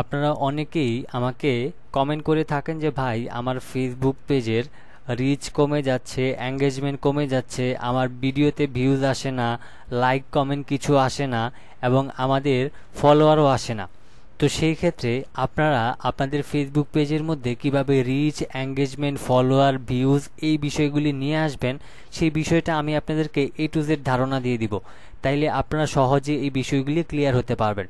আপনারা অনেকেই আমাকে কমেন্ট করে থাকেন যে ভাই আমার ফেসবুক পেজের রিচ কমে যাচ্ছে এঙ্গেজমেন্ট কমে যাচ্ছে আমার ভিডিওতে ভিউজ আসে না লাইক কমেন্ট কিছু আসে না এবং আমাদের ফলোয়ারও আসে না তো সেই ক্ষেত্রে আপনারা আপনাদের ফেসবুক পেজের মধ্যে কিভাবে রিচ এঙ্গেজমেন্ট ফলোয়ার ভিউজ এই বিষয়গুলি নিয়ে আসবেন সেই বিষয়টা আমি আপনাদেরকে এ টু জেড ধারণা দিয়ে দিব তাইলে আপনারা সহজে এই বিষয়গুলি ক্লিয়ার হতে পারবেন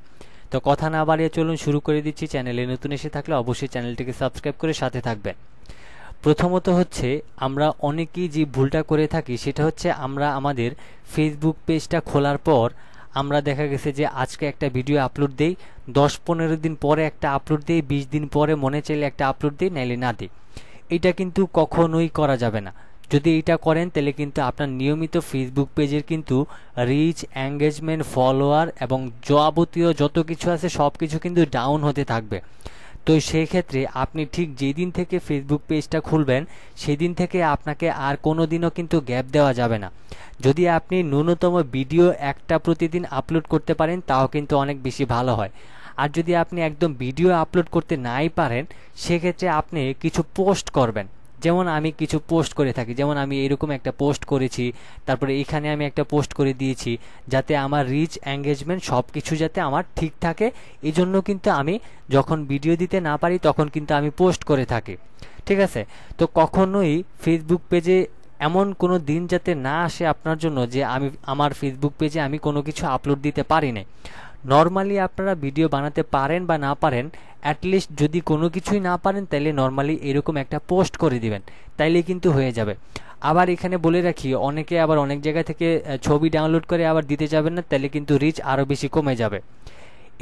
তো কথা না বাড়িয়ে চলুন শুরু করে দিচ্ছি চ্যানেলে নতুন এসে থাকলে অবশ্যই চ্যানেলটিকে সাবস্ক্রাইব করে সাথে থাকবেন প্রথমত হচ্ছে আমরা অনেকেই যে ভুলটা করে থাকি সেটা হচ্ছে আমরা আমাদের ফেসবুক পেজটা খোলার পর আমরা দেখা গেছে যে আজকে একটা ভিডিও আপলোড দেই দশ পনেরো দিন পরে একটা আপলোড দিই বিশ দিন পরে মনে চাইলে একটা আপলোড দিই নাইলে না দিই এটা কিন্তু কখনোই করা যাবে না যদি এটা করেন তাহলে কিন্তু আপনার নিয়মিত ফেসবুক পেজের কিন্তু রিচ এঙ্গেজমেন্ট ফলোয়ার এবং যাবতীয় যত কিছু আছে সব কিছু কিন্তু ডাউন হতে থাকবে তো সেই ক্ষেত্রে আপনি ঠিক যেদিন থেকে ফেসবুক পেজটা খুলবেন সেদিন থেকে আপনাকে আর কোনো দিনও কিন্তু গ্যাপ দেওয়া যাবে না যদি আপনি ন্যূনতম ভিডিও একটা প্রতিদিন আপলোড করতে পারেন তাও কিন্তু অনেক বেশি ভালো হয় আর যদি আপনি একদম ভিডিও আপলোড করতে নাই পারেন সেক্ষেত্রে আপনি কিছু পোস্ট করবেন যেমন আমি কিছু পোস্ট করে থাকি যেমন আমি এরকম একটা পোস্ট করেছি তারপরে এখানে আমি একটা পোস্ট করে দিয়েছি যাতে আমার রিচ এঙ্গেজমেন্ট সব কিছু যাতে আমার ঠিক থাকে এই জন্য কিন্তু আমি যখন ভিডিও দিতে না পারি তখন কিন্তু আমি পোস্ট করে থাকি ঠিক আছে তো কখনোই ফেসবুক পেজে এমন কোনো দিন যাতে না আসে আপনার জন্য যে আমি আমার ফেসবুক পেজে আমি কোনো কিছু আপলোড দিতে পারি না নর্মালি আপনারা ভিডিও বানাতে পারেন বা না পারেন অ্যাটলিস্ট যদি কোনো কিছুই না পারেন তাহলে নর্মালি এরকম একটা পোস্ট করে দিবেন তাইলে কিন্তু হয়ে যাবে আবার এখানে বলে রাখি অনেকে আবার অনেক জায়গা থেকে ছবি ডাউনলোড করে আবার দিতে যাবেন না তাহলে কিন্তু রিচ আরও বেশি কমে যাবে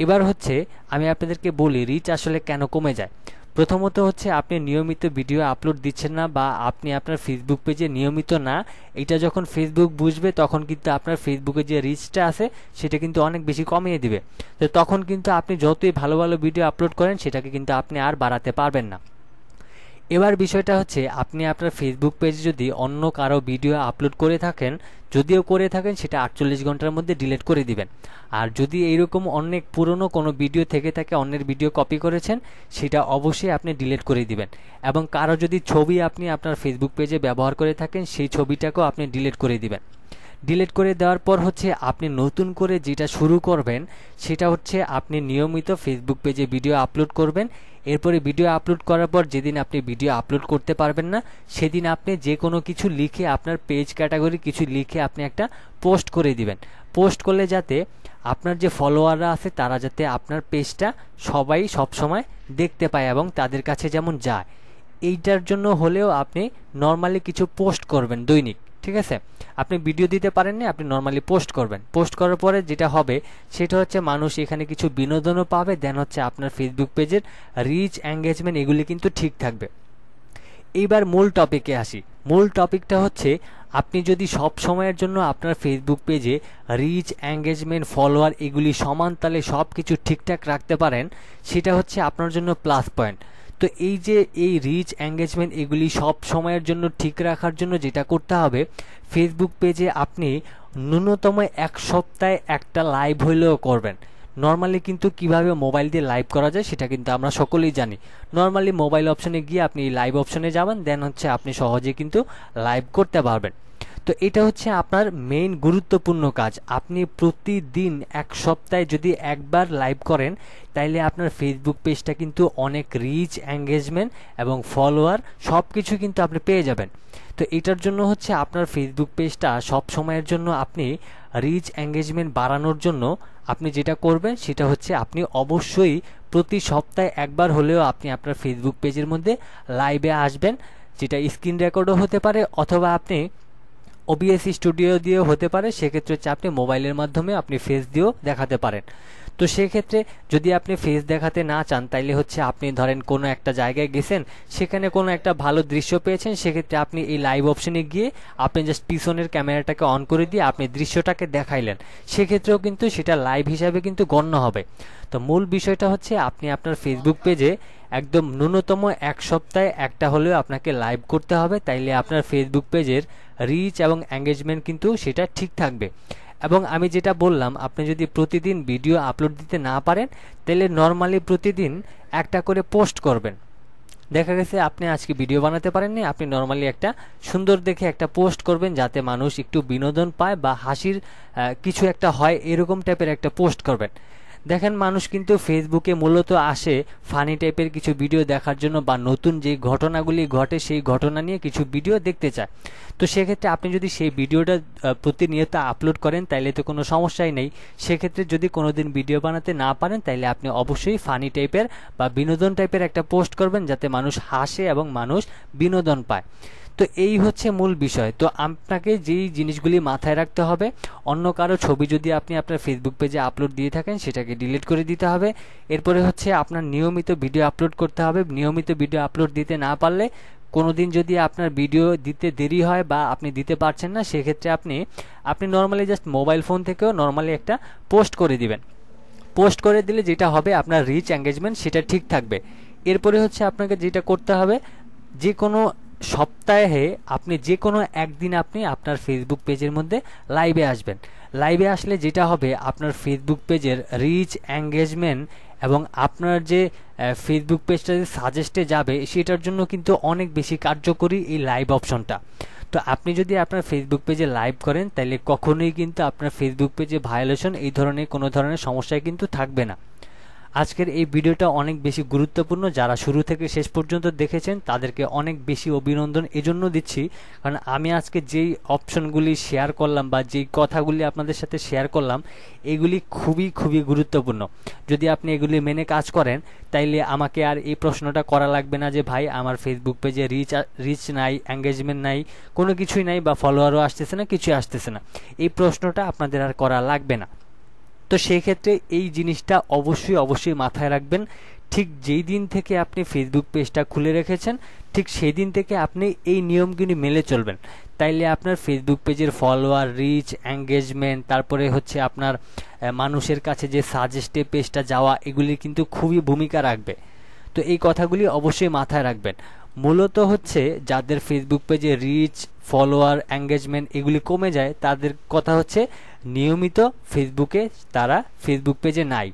এবার হচ্ছে আমি আপনাদেরকে বলি রিচ আসলে কেন কমে যায় প্রথমত হচ্ছে আপনি নিয়মিত ভিডিও আপলোড দিচ্ছেন না বা আপনি আপনার ফেসবুক পেজে নিয়মিত না এটা যখন ফেসবুক বুঝবে তখন কিন্তু আপনার ফেসবুকে যে রিচটা আছে সেটা কিন্তু অনেক বেশি কমিয়ে দিবে তো তখন কিন্তু আপনি যতই ভালো ভালো ভিডিও আপলোড করেন সেটাকে কিন্তু আপনি আর বাড়াতে পারবেন না এবার বিষয়টা হচ্ছে আপনি আপনার ফেসবুক পেজে যদি অন্য কারো ভিডিও আপলোড করে থাকেন যদিও করে থাকেন সেটা আটচল্লিশ ঘন্টার মধ্যে ডিলিট করে দিবেন আর যদি এইরকম অনেক পুরনো কোনো ভিডিও থেকে থাকে অন্যের ভিডিও কপি করেছেন সেটা অবশ্যই আপনি ডিলিট করে দিবেন এবং কারো যদি ছবি আপনি আপনার ফেসবুক পেজে ব্যবহার করে থাকেন সেই ছবিটাকেও আপনি ডিলিট করে দিবেন ডিলিট করে দেওয়ার পর হচ্ছে আপনি নতুন করে যেটা শুরু করবেন সেটা হচ্ছে আপনি নিয়মিত ফেসবুক পেজে ভিডিও আপলোড করবেন এরপরে ভিডিও আপলোড করার পর যেদিন আপনি ভিডিও আপলোড করতে পারবেন না সেদিন আপনি যে কোনো কিছু লিখে আপনার পেজ ক্যাটাগরি কিছু লিখে আপনি একটা পোস্ট করে দিবেন পোস্ট করলে যাতে আপনার যে ফলোয়াররা আছে তারা যাতে আপনার পেজটা সবাই সবসময় দেখতে পায় এবং তাদের কাছে যেমন যায় এইটার জন্য হলেও আপনি নর্মালি কিছু পোস্ট করবেন দৈনিক ঠিক আছে আপনি ভিডিও দিতে পারেননি আপনি নর্মালি পোস্ট করবেন পোস্ট করার পরে যেটা হবে সেটা হচ্ছে মানুষ এখানে কিছু বিনোদনও পাবে দেন হচ্ছে আপনার ফেসবুক পেজের রিচ এঙ্গেজমেন্ট এগুলি কিন্তু ঠিক থাকবে এইবার মূল টপিকে আসি মূল টপিকটা হচ্ছে আপনি যদি সব সময়ের জন্য আপনার ফেসবুক পেজে রিচ এঙ্গেজমেন্ট ফলোয়ার এগুলি সমান তালে সব কিছু ঠিকঠাক রাখতে পারেন সেটা হচ্ছে আপনার জন্য প্লাস পয়েন্ট তো এই যে এই রিচ এঙ্গেজমেন্ট এগুলি সব সময়ের জন্য ঠিক রাখার জন্য যেটা করতে হবে ফেসবুক পেজে আপনি ন্যূনতম এক সপ্তাহে একটা লাইভ হইলেও করবেন নর্মালি কিন্তু কিভাবে মোবাইল দিয়ে লাইভ করা যায় সেটা কিন্তু আমরা সকলেই জানি নর্মালি মোবাইল অপশনে গিয়ে আপনি লাইভ অপশনে যাবেন দেন হচ্ছে আপনি সহজে কিন্তু লাইভ করতে পারবেন তো এটা হচ্ছে আপনার মেইন গুরুত্বপূর্ণ কাজ আপনি প্রতিদিন এক সপ্তাহে যদি একবার লাইভ করেন তাইলে আপনার ফেসবুক পেজটা কিন্তু অনেক রিচ এঙ্গেজমেন্ট এবং ফলোয়ার সব কিছু কিন্তু আপনি পেয়ে যাবেন তো এটার জন্য হচ্ছে আপনার ফেসবুক পেজটা সব সময়ের জন্য আপনি রিচ এঙ্গেজমেন্ট বাড়ানোর জন্য আপনি যেটা করবেন সেটা হচ্ছে আপনি অবশ্যই প্রতি সপ্তাহে একবার হলেও আপনি আপনার ফেসবুক পেজের মধ্যে লাইভে আসবেন যেটা স্ক্রিন রেকর্ডও হতে পারে অথবা আপনি ওবিএস স্টুডিও দিয়েও হতে পারে সেক্ষেত্রে চাপটি মোবাইলের মাধ্যমে আপনি ফেস দিয়েও দেখাতে পারেন তো সেক্ষেত্রে যদি আপনি ফেস দেখাতে না চান তাইলে হচ্ছে আপনি ধরেন কোনো একটা জায়গায় গেছেন সেখানে কোনো একটা ভালো দৃশ্য পেয়েছেন সেক্ষেত্রে আপনি এই লাইভ অপশনে গিয়ে আপনি জাস্ট পিছনের ক্যামেরাটাকে অন করে দিয়ে আপনি দৃশ্যটাকে দেখাইলেন সেক্ষেত্রেও কিন্তু সেটা লাইভ হিসাবে কিন্তু গণ্য হবে তো মূল বিষয়টা হচ্ছে আপনি আপনার ফেসবুক পেজে একদম ন্যূনতম এক সপ্তাহে একটা হলেও আপনাকে লাইভ করতে হবে তাইলে আপনার ফেসবুক পেজের রিচ এবং এঙ্গেজমেন্ট কিন্তু সেটা ঠিক থাকবে এবং আমি যেটা বললাম আপনি যদি প্রতিদিন ভিডিও আপলোড দিতে না পারেন তাহলে নর্মালি প্রতিদিন একটা করে পোস্ট করবেন দেখা গেছে আপনি আজকে ভিডিও বানাতে পারেননি আপনি নর্মালি একটা সুন্দর দেখে একটা পোস্ট করবেন যাতে মানুষ একটু বিনোদন পায় বা হাসির কিছু একটা হয় এরকম টাইপের একটা পোস্ট করবেন দেখেন মানুষ কিন্তু ফেসবুকে মূলত আসে ফানি টাইপের কিছু ভিডিও দেখার জন্য বা নতুন যে ঘটনাগুলি ঘটে সেই ঘটনা নিয়ে কিছু ভিডিও দেখতে চায় তো সেক্ষেত্রে আপনি যদি সেই ভিডিওটা প্রতিনিয়ত আপলোড করেন তাইলে তো কোনো সমস্যাই নেই সেক্ষেত্রে যদি কোনো দিন ভিডিও বানাতে না পারেন তাইলে আপনি অবশ্যই ফানি টাইপের বা বিনোদন টাইপের একটা পোস্ট করবেন যাতে মানুষ হাসে এবং মানুষ বিনোদন পায় তো এই হচ্ছে মূল বিষয় তো আপনাকে যেই জিনিসগুলি মাথায় রাখতে হবে অন্য কারো ছবি যদি আপনি আপনার ফেসবুক পেজে আপলোড দিয়ে থাকেন সেটাকে ডিলিট করে দিতে হবে এরপরে হচ্ছে আপনার নিয়মিত ভিডিও আপলোড করতে হবে নিয়মিত ভিডিও আপলোড দিতে না পারলে কোনো দিন যদি আপনার ভিডিও দিতে দেরি হয় বা আপনি দিতে পারছেন না সেক্ষেত্রে আপনি আপনি নর্মালি জাস্ট মোবাইল ফোন থেকেও নর্মালি একটা পোস্ট করে দিবেন পোস্ট করে দিলে যেটা হবে আপনার রিচ এঙ্গেজমেন্ট সেটা ঠিক থাকবে এরপরে হচ্ছে আপনাকে যেটা করতে হবে যে কোনো সপ্তাহে আপনি যে কোনো একদিন আপনি আপনার ফেসবুক পেজের মধ্যে লাইভে আসবেন লাইভে আসলে যেটা হবে আপনার ফেসবুক পেজের রিচ এঙ্গেজমেন্ট এবং আপনার যে ফেসবুক পেজটা যে সাজেস্টে যাবে সেটার জন্য কিন্তু অনেক বেশি কার্যকরী এই লাইভ অপশনটা তো আপনি যদি আপনার ফেসবুক পেজে লাইভ করেন তাহলে কখনোই কিন্তু আপনার ফেসবুক পেজে ভায়োলেশন এই ধরনের কোনো ধরনের সমস্যায় কিন্তু থাকবে না আজকের এই ভিডিওটা অনেক বেশি গুরুত্বপূর্ণ যারা শুরু থেকে শেষ পর্যন্ত দেখেছেন তাদেরকে অনেক বেশি অভিনন্দন এজন্য দিচ্ছি কারণ আমি আজকে যেই অপশনগুলি শেয়ার করলাম বা যেই কথাগুলি আপনাদের সাথে শেয়ার করলাম এগুলি খুবই খুবই গুরুত্বপূর্ণ যদি আপনি এগুলি মেনে কাজ করেন তাইলে আমাকে আর এই প্রশ্নটা করা লাগবে না যে ভাই আমার ফেসবুক পেজে রিচ রিচ নাই এঙ্গেজমেন্ট নাই কোনো কিছুই নাই বা ফলোয়ারও আসতেছে না কিছুই আসতেছে না এই প্রশ্নটা আপনাদের আর করা লাগবে না তো সেক্ষেত্রে এই জিনিসটা অবশ্যই অবশ্যই মাথায় রাখবেন ঠিক যেই দিন থেকে আপনি ফেসবুক পেজটা খুলে রেখেছেন ঠিক সেই দিন থেকে আপনি এই নিয়মগুলি মেলে চলবেন তাইলে আপনার ফেসবুক পেজের ফলোয়ার রিচ এঙ্গেজমেন্ট তারপরে হচ্ছে আপনার মানুষের কাছে যে সাজেস্টে পেজটা যাওয়া এগুলি কিন্তু খুবই ভূমিকা রাখবে তো এই কথাগুলি অবশ্যই মাথায় রাখবেন মূলত হচ্ছে যাদের ফেসবুক পেজে রিচ ফলোয়ার এঙ্গেজমেন্ট এগুলি কমে যায় তাদের কথা হচ্ছে নিয়মিত ফেসবুকে তারা ফেসবুক পেজে নাই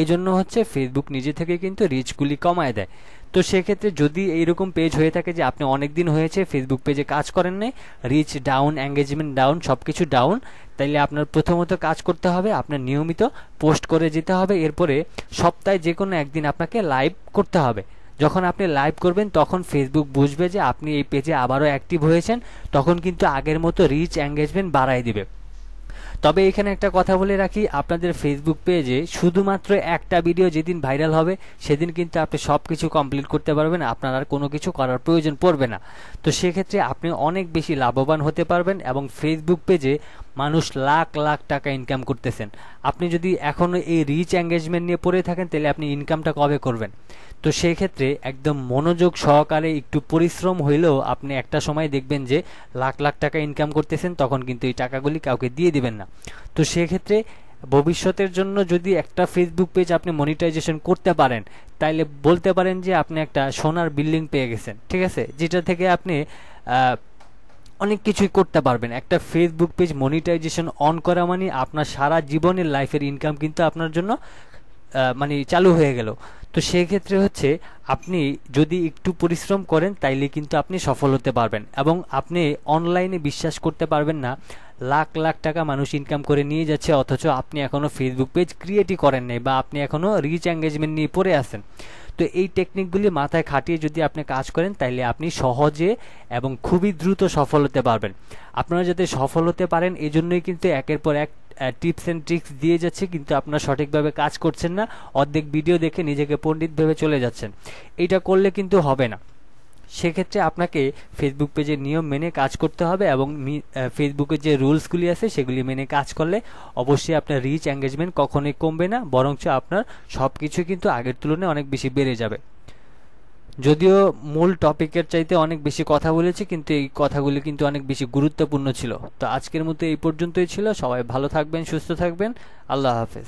এই জন্য হচ্ছে ফেসবুক নিজে থেকে কিন্তু রিচগুলি কমায় দেয় তো সেক্ষেত্রে যদি এইরকম পেজ হয়ে থাকে যে আপনি অনেক দিন হয়েছে ফেসবুক পেজে কাজ করেন নাই রিচ ডাউন এঙ্গেজমেন্ট ডাউন সব কিছু ডাউন তাইলে আপনার প্রথমত কাজ করতে হবে আপনার নিয়মিত পোস্ট করে যেতে হবে এরপরে সপ্তাহে যে কোনো একদিন আপনাকে লাইভ করতে হবে যখন আপনি লাইভ করবেন তখন ফেসবুক বুঝবে যে আপনি এই পেজে আবারও অ্যাক্টিভ হয়েছেন তখন কিন্তু আগের মতো রিচ এঙ্গেজমেন্ট বাড়ায় দিবে তবে এখানে একটা কথা বলে রাখি আপনাদের ফেসবুক পেজে শুধুমাত্র একটা ভিডিও যেদিন ভাইরাল হবে সেদিন কিন্তু আপনি সব কিছু কমপ্লিট করতে পারবেন আপনার আর কোনো কিছু করার প্রয়োজন পড়বে না তো সেক্ষেত্রে আপনি অনেক বেশি লাভবান হতে পারবেন এবং ফেসবুক পেজে মানুষ লাখ লাখ টাকা ইনকাম করতেছেন আপনি যদি এখনও এই রিচ এঙ্গেজমেন্ট নিয়ে পড়ে থাকেন তাহলে আপনি ইনকামটা কবে করবেন তো সেই ক্ষেত্রে একদম মনোযোগ সহকারে একটু পরিশ্রম হইলেও আপনি একটা সময় দেখবেন যে লাখ লাখ টাকা ইনকাম করতেছেন তখন কিন্তু এই টাকাগুলি কাউকে দিয়ে দিবেন না তো সেক্ষেত্রে ভবিষ্যতের জন্য যদি একটা ফেসবুক পেজ আপনি মনিটাইজেশন করতে পারেন তাইলে বলতে পারেন যে আপনি একটা সোনার বিল্ডিং পেয়ে গেছেন ঠিক আছে যেটা থেকে আপনি অনেক কিছুই করতে পারবেন একটা ফেসবুক পেজ মনিটাইজেশন অন করা মানে আপনার সারা জীবনের লাইফের ইনকাম কিন্তু আপনার জন্য মানে চালু হয়ে গেল তো সেক্ষেত্রে হচ্ছে আপনি যদি একটু পরিশ্রম করেন তাইলে কিন্তু আপনি সফল হতে পারবেন এবং আপনি অনলাইনে বিশ্বাস করতে পারবেন না লাখ লাখ টাকা মানুষ ইনকাম করে নিয়ে যাচ্ছে অথচ আপনি এখনও ফেসবুক পেজ ক্রিয়েটই করেন নাই বা আপনি এখনও রিচ এঙ্গেজমেন্ট নিয়ে পড়ে আছেন তো এই টেকনিকগুলি মাথায় খাটিয়ে যদি আপনি কাজ করেন তাহলে আপনি সহজে এবং খুবই দ্রুত সফল হতে পারবেন আপনারা যাতে সফল হতে পারেন এই জন্যই কিন্তু একের পর এক টিপস অ্যান্ড ট্রিক্স দিয়ে যাচ্ছে কিন্তু আপনার সঠিকভাবে কাজ করছেন না অর্ধেক ভিডিও দেখে নিজেকে পণ্ডিতভাবে চলে যাচ্ছেন এটা করলে কিন্তু হবে না সেক্ষেত্রে আপনাকে ফেসবুক পেজের নিয়ম মেনে কাজ করতে হবে এবং ফেসবুকের যে রুলসগুলি আছে সেগুলি মেনে কাজ করলে অবশ্যই আপনার রিচ এঙ্গেজমেন্ট কখনোই কমবে না বরঞ্চ আপনার সব কিছু কিন্তু আগের তুলনায় অনেক বেশি বেড়ে যাবে যদিও মূল টপিকের চাইতে অনেক বেশি কথা বলেছি কিন্তু এই কথাগুলি কিন্তু অনেক বেশি গুরুত্বপূর্ণ ছিল তো আজকের মতো এই পর্যন্তই ছিল সবাই ভালো থাকবেন সুস্থ থাকবেন আল্লাহ হাফেজ